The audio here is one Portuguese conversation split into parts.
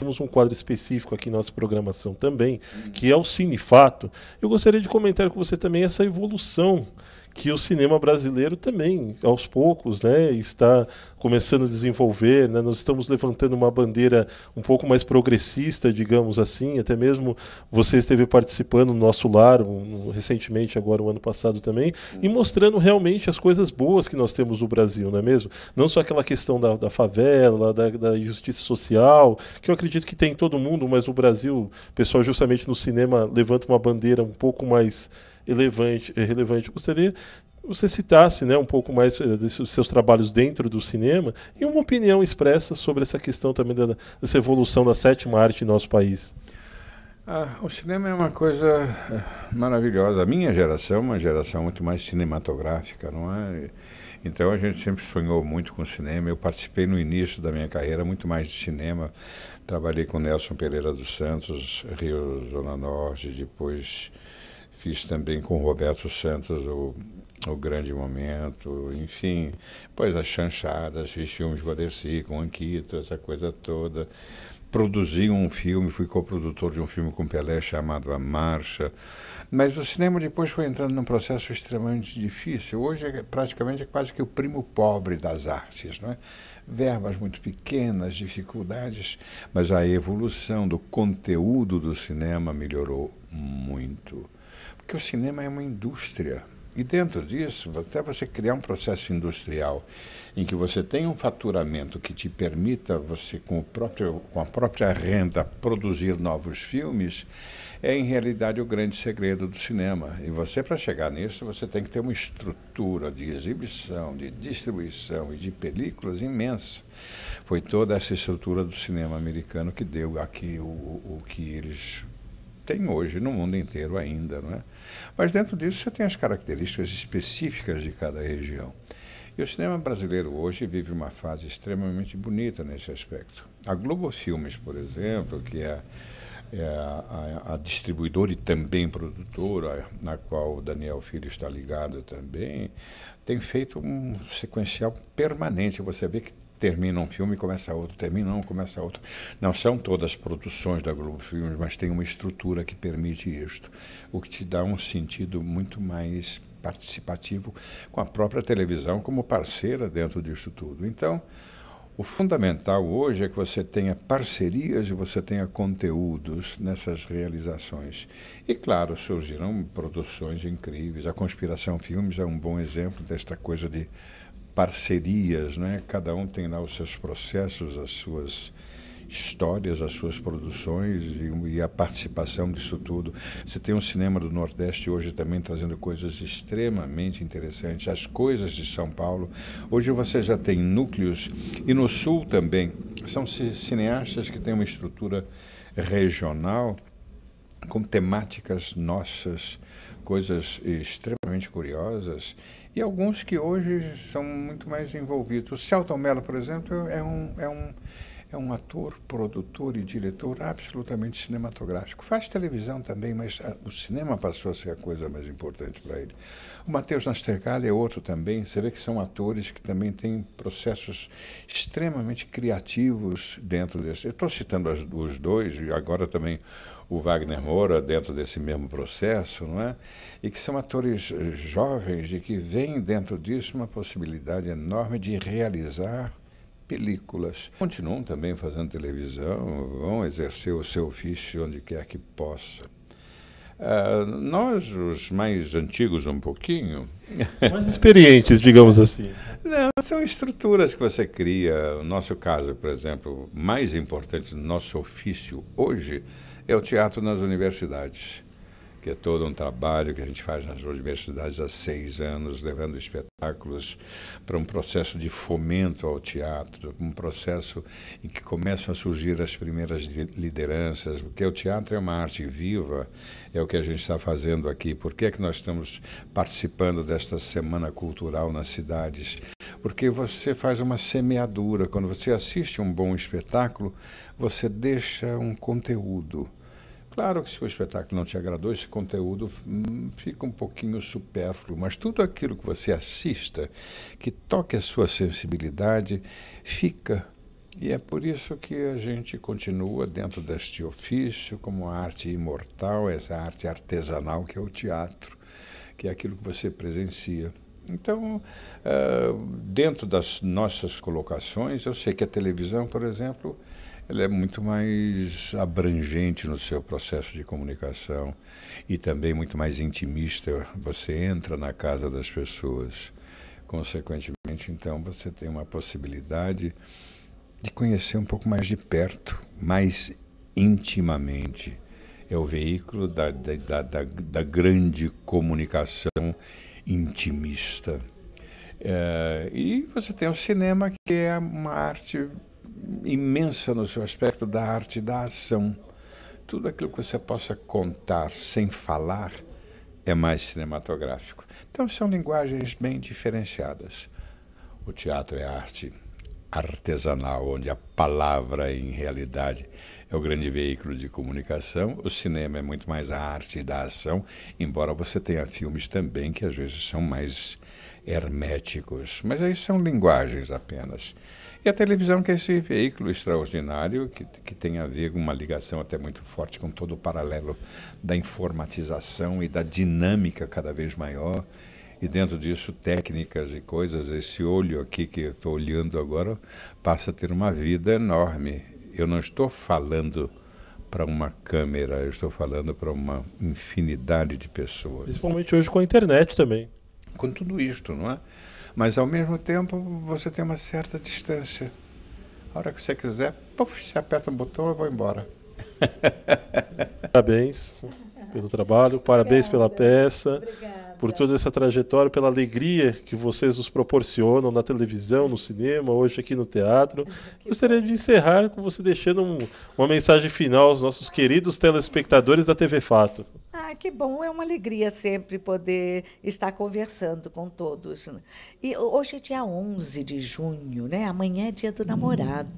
Temos um quadro específico aqui na nossa programação também, que é o Cinefato. Eu gostaria de comentar com você também essa evolução que o cinema brasileiro também, aos poucos, né, está começando a desenvolver. Né? Nós estamos levantando uma bandeira um pouco mais progressista, digamos assim. Até mesmo você esteve participando no nosso lar um, recentemente, agora o um ano passado também, e mostrando realmente as coisas boas que nós temos no Brasil, não é mesmo? Não só aquela questão da, da favela, da, da injustiça social, que eu acredito que tem em todo mundo, mas no Brasil, o pessoal justamente no cinema levanta uma bandeira um pouco mais relevante. Eh, relevante. Gostaria que você citasse né, um pouco mais eh, dos seus trabalhos dentro do cinema e uma opinião expressa sobre essa questão também da, dessa evolução da sétima arte em nosso país. Ah, o cinema é uma coisa eh, maravilhosa. A minha geração é uma geração muito mais cinematográfica, não é? Então a gente sempre sonhou muito com cinema. Eu participei no início da minha carreira muito mais de cinema. Trabalhei com Nelson Pereira dos Santos, Rio Zona Norte, depois Fiz também com Roberto Santos o, o Grande Momento, enfim. Pois as chanchadas, fiz filmes com Aderci, com Anquito, essa coisa toda. Produzi um filme, fui coprodutor de um filme com Pelé chamado A Marcha. Mas o cinema depois foi entrando num processo extremamente difícil. Hoje é praticamente é quase que o primo pobre das artes, não é? verbas muito pequenas, dificuldades, mas a evolução do conteúdo do cinema melhorou muito que o cinema é uma indústria. E dentro disso, até você criar um processo industrial em que você tenha um faturamento que te permita você, com, o próprio, com a própria renda, produzir novos filmes, é em realidade o grande segredo do cinema. E você, para chegar nisso, você tem que ter uma estrutura de exibição, de distribuição e de películas imensa. Foi toda essa estrutura do cinema americano que deu aqui o, o, o que eles tem hoje no mundo inteiro ainda. Não é? Mas dentro disso você tem as características específicas de cada região. E o cinema brasileiro hoje vive uma fase extremamente bonita nesse aspecto. A Globo Filmes, por exemplo, que é, é a, a, a, distribuidora e também produtora, na qual o Daniel Filho está ligado também, tem feito um sequencial permanente. Você vê que termina um filme e começa outro, termina um, começa outro. Não são todas produções da Globo Filmes, mas tem uma estrutura que permite isto, o que te dá um sentido muito mais participativo com a própria televisão como parceira dentro disso tudo. Então, o fundamental hoje é que você tenha parcerias e você tenha conteúdos nessas realizações. E, claro, surgiram produções incríveis. A Conspiração Filmes é um bom exemplo desta coisa de parcerias, é? cada um tem lá os seus processos, as suas histórias, as suas produções e, e, a participação disso tudo. Você tem um cinema do Nordeste hoje também trazendo coisas extremamente interessantes, as coisas de São Paulo. Hoje você já tem núcleos e no Sul também. São cineastas que têm uma estrutura regional com temáticas nossas coisas extremamente curiosas e alguns que hoje são muito mais envolvidos. O Celton Mello, por exemplo, é um, é um, é um ator, produtor e diretor absolutamente cinematográfico. Faz televisão também, mas ah, o cinema passou a ser a coisa mais importante para ele. O Matheus Nastergalli é outro também. Você vê que são atores que também têm processos extremamente criativos dentro desse. Eu estou citando as, os dois e agora também o Wagner Moura dentro desse mesmo processo, não é? E que são atores eh, jovens e que veem dentro disso uma possibilidade enorme de realizar películas. Continuam também fazendo televisão, vão exercer o seu ofício onde quer que possa. Uh, nós, os mais antigos um pouquinho. Mais experientes, digamos assim. Não, são estruturas que você cria. O nosso caso, por exemplo, mais importante do nosso ofício hoje é o teatro nas universidades que é todo um trabalho que a gente faz nas universidades há seis anos, levando espetáculos para um processo de fomento ao teatro, um processo em que começam a surgir as primeiras lideranças, porque o teatro é uma arte viva, é o que a gente está fazendo aqui. Por que é que nós estamos participando desta semana cultural nas cidades? Porque você faz uma semeadura, quando você assiste um bom espetáculo, você deixa um conteúdo Claro que se o espetáculo não te agradou, esse conteúdo hum, fica um pouquinho supérfluo, mas tudo aquilo que você assista, que toque a sua sensibilidade, fica. E é por isso que a gente continua dentro deste ofício como a arte imortal, essa arte artesanal que é o teatro, que é aquilo que você presencia. Então, ah, dentro das nossas colocações, eu sei que a televisão, por exemplo, ela é muito mais abrangente no seu processo de comunicação e também muito mais intimista. Você entra na casa das pessoas. Consequentemente, então, você tem uma possibilidade de conhecer um pouco mais de perto, mais intimamente. É o veículo da, da, da, da grande comunicação intimista. É, e você tem o cinema, que é uma arte imensa no seu aspecto da arte da ação. Tudo aquilo que você possa contar sem falar é mais cinematográfico. Então são linguagens bem diferenciadas. O teatro é arte artesanal, onde a palavra em realidade é o grande veículo de comunicação. O cinema é muito mais a arte da ação, embora você tenha filmes também que às vezes são mais herméticos. Mas aí são linguagens apenas. E a televisão, que é esse veículo extraordinário, que, que tem a ver com uma ligação até muito forte com todo o paralelo da informatização e da dinâmica cada vez maior. E dentro disso, técnicas e coisas. Esse olho aqui que eu estou olhando agora passa a ter uma vida enorme. Eu não estou falando para uma câmera, eu estou falando para uma infinidade de pessoas. Principalmente hoje com a internet também com tudo isto, não é? Mas ao mesmo tempo você tem uma certa distância. A hora que você quiser, puff, você aperta um botão e vou embora. Parabéns pelo trabalho, parabéns Obrigada. pela peça, Obrigada. por toda essa trajetória, pela alegria que vocês nos proporcionam na televisão, no cinema, hoje aqui no teatro. Gostaria de encerrar com você deixando um, uma mensagem final aos nossos queridos telespectadores da TV Fato. Ah, que bom, é uma alegria sempre poder estar conversando com todos. Né? E hoje é dia 11 de junho, né? Amanhã é dia do uhum. namorado,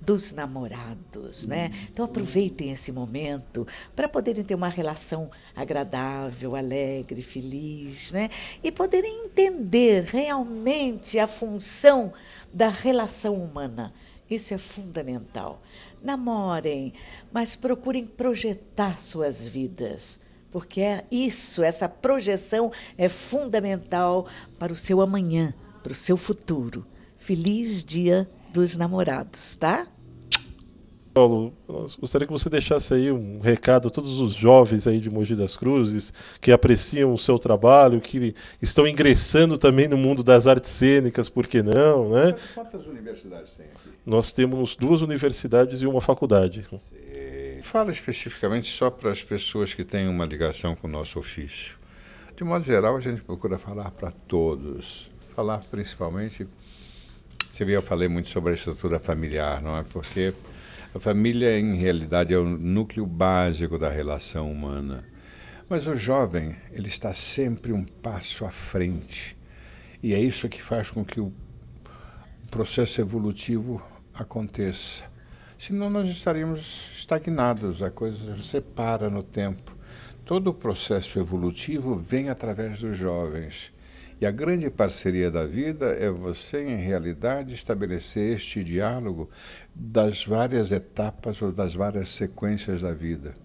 dos namorados, né? Então aproveitem esse momento para poderem ter uma relação agradável, alegre, feliz, né? E poderem entender realmente a função da relação humana isso é fundamental. Namorem, mas procurem projetar suas vidas, porque é isso, essa projeção é fundamental para o seu amanhã, para o seu futuro. Feliz Dia dos Namorados, tá? Paulo, gostaria que você deixasse aí um recado a todos os jovens aí de Mogi das Cruzes que apreciam o seu trabalho, que estão ingressando também no mundo das artes cênicas, por que não, né? Quantas universidades tem aqui? Nós temos duas universidades e uma faculdade. Fala especificamente só para as pessoas que têm uma ligação com o nosso ofício. De modo geral, a gente procura falar para todos, falar principalmente você viu, eu falei muito sobre a estrutura familiar, não é? Porque a família, em realidade, é o núcleo básico da relação humana. Mas o jovem, ele está sempre um passo à frente. E é isso que faz com que o processo evolutivo aconteça. Senão nós estaríamos estagnados, a coisa se para no tempo. Todo o processo evolutivo vem através dos jovens. E a grande parceria da vida é você, em realidade, estabelecer este diálogo das várias etapas ou das várias sequências da vida.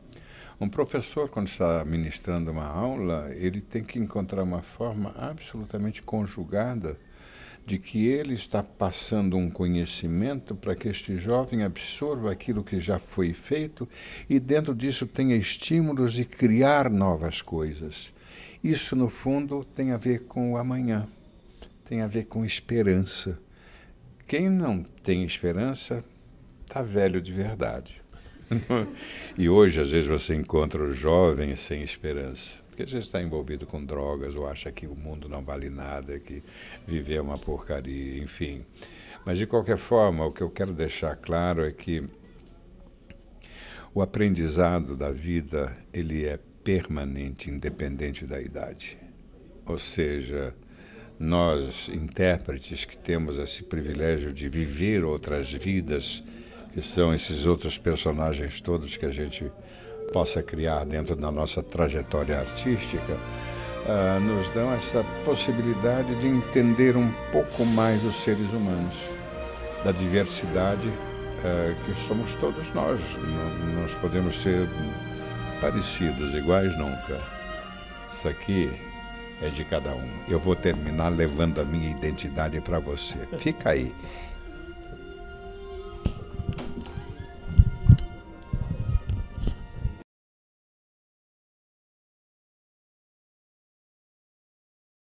Um professor, quando está ministrando uma aula, ele tem que encontrar uma forma absolutamente conjugada de que ele está passando um conhecimento para que este jovem absorva aquilo que já foi feito e, dentro disso, tenha estímulos de criar novas coisas. Isso, no fundo, tem a ver com o amanhã, tem a ver com esperança. Quem não tem esperança está velho de verdade. e hoje, às vezes, você encontra o jovem sem esperança porque a gente está envolvido com drogas ou acha que o mundo não vale nada, que viver é uma porcaria, enfim. Mas de qualquer forma, o que eu quero deixar claro é que o aprendizado da vida ele é permanente, independente da idade. Ou seja, nós, intérpretes, que temos esse privilégio de viver outras vidas, que são esses outros personagens todos que a gente possa criar dentro da nossa trajetória artística, uh, nos dão essa possibilidade de entender um pouco mais os seres humanos, da diversidade uh, que somos todos nós. Não, nós podemos ser parecidos, iguais nunca. Isso aqui é de cada um. Eu vou terminar levando a minha identidade para você. Fica aí.